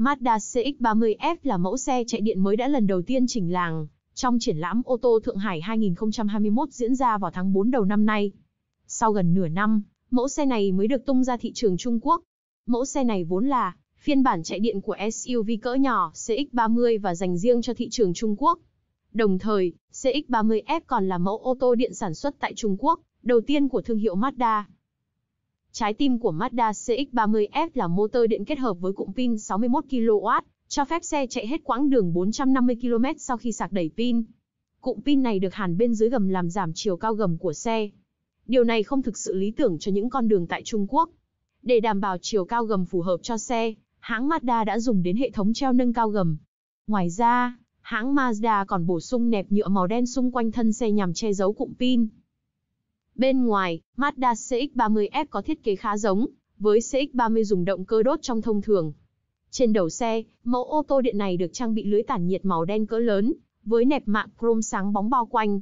Mazda CX-30F là mẫu xe chạy điện mới đã lần đầu tiên chỉnh làng trong triển lãm ô tô Thượng Hải 2021 diễn ra vào tháng 4 đầu năm nay. Sau gần nửa năm, mẫu xe này mới được tung ra thị trường Trung Quốc. Mẫu xe này vốn là phiên bản chạy điện của SUV cỡ nhỏ CX-30 và dành riêng cho thị trường Trung Quốc. Đồng thời, CX-30F còn là mẫu ô tô điện sản xuất tại Trung Quốc, đầu tiên của thương hiệu Mazda. Trái tim của Mazda CX-30F là motor điện kết hợp với cụm pin 61 kW, cho phép xe chạy hết quãng đường 450 km sau khi sạc đầy pin. Cụm pin này được hàn bên dưới gầm làm giảm chiều cao gầm của xe. Điều này không thực sự lý tưởng cho những con đường tại Trung Quốc. Để đảm bảo chiều cao gầm phù hợp cho xe, hãng Mazda đã dùng đến hệ thống treo nâng cao gầm. Ngoài ra, hãng Mazda còn bổ sung nẹp nhựa màu đen xung quanh thân xe nhằm che giấu cụm pin. Bên ngoài, Mazda CX-30F có thiết kế khá giống với CX-30 dùng động cơ đốt trong thông thường. Trên đầu xe, mẫu ô tô điện này được trang bị lưới tản nhiệt màu đen cỡ lớn, với nẹp mạng chrome sáng bóng bao quanh.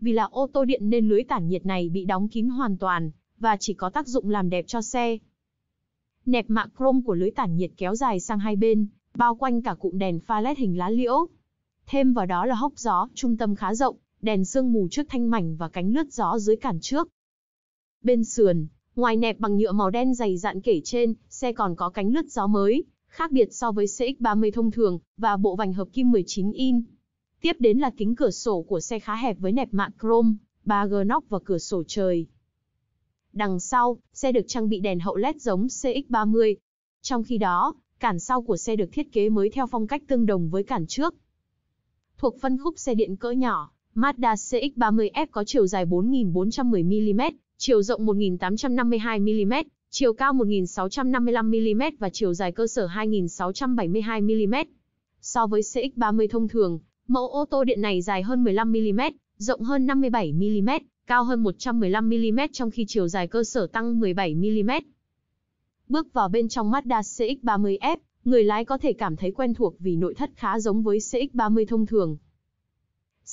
Vì là ô tô điện nên lưới tản nhiệt này bị đóng kín hoàn toàn, và chỉ có tác dụng làm đẹp cho xe. Nẹp mạng chrome của lưới tản nhiệt kéo dài sang hai bên, bao quanh cả cụm đèn pha LED hình lá liễu. Thêm vào đó là hốc gió, trung tâm khá rộng, đèn sương mù trước thanh mảnh và cánh lướt gió dưới cản trước. Bên sườn, ngoài nẹp bằng nhựa màu đen dày dặn kể trên, xe còn có cánh lướt gió mới, khác biệt so với CX-30 thông thường, và bộ vành hợp kim 19 in. Tiếp đến là kính cửa sổ của xe khá hẹp với nẹp mạ chrome, 3G nóc và cửa sổ trời. Đằng sau, xe được trang bị đèn hậu LED giống CX-30. Trong khi đó, cản sau của xe được thiết kế mới theo phong cách tương đồng với cản trước. Thuộc phân khúc xe điện cỡ nhỏ, Mazda CX-30F có chiều dài 4.410mm, chiều rộng 1.852mm, chiều cao 1.655mm và chiều dài cơ sở 2.672mm. So với CX-30 thông thường, mẫu ô tô điện này dài hơn 15mm, rộng hơn 57mm, cao hơn 115mm trong khi chiều dài cơ sở tăng 17mm. Bước vào bên trong Mazda CX-30F, người lái có thể cảm thấy quen thuộc vì nội thất khá giống với CX-30 thông thường.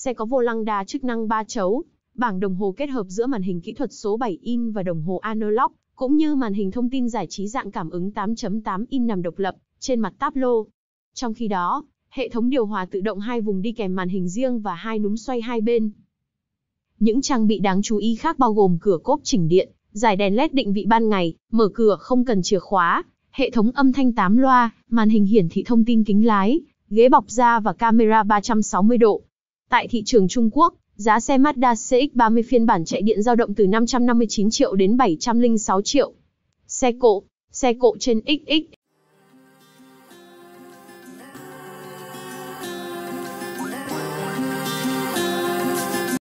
Xe có vô lăng đa chức năng 3 chấu, bảng đồng hồ kết hợp giữa màn hình kỹ thuật số 7 in và đồng hồ analog, cũng như màn hình thông tin giải trí dạng cảm ứng 8.8 in nằm độc lập trên mặt táp lô. Trong khi đó, hệ thống điều hòa tự động hai vùng đi kèm màn hình riêng và hai núm xoay hai bên. Những trang bị đáng chú ý khác bao gồm cửa cốp chỉnh điện, giải đèn led định vị ban ngày, mở cửa không cần chìa khóa, hệ thống âm thanh 8 loa, màn hình hiển thị thông tin kính lái, ghế bọc da và camera 360 độ, Tại thị trường Trung Quốc, giá xe Mazda CX-30 phiên bản chạy điện dao động từ 559 triệu đến 706 triệu. Xe cộ, xe cộ trên XX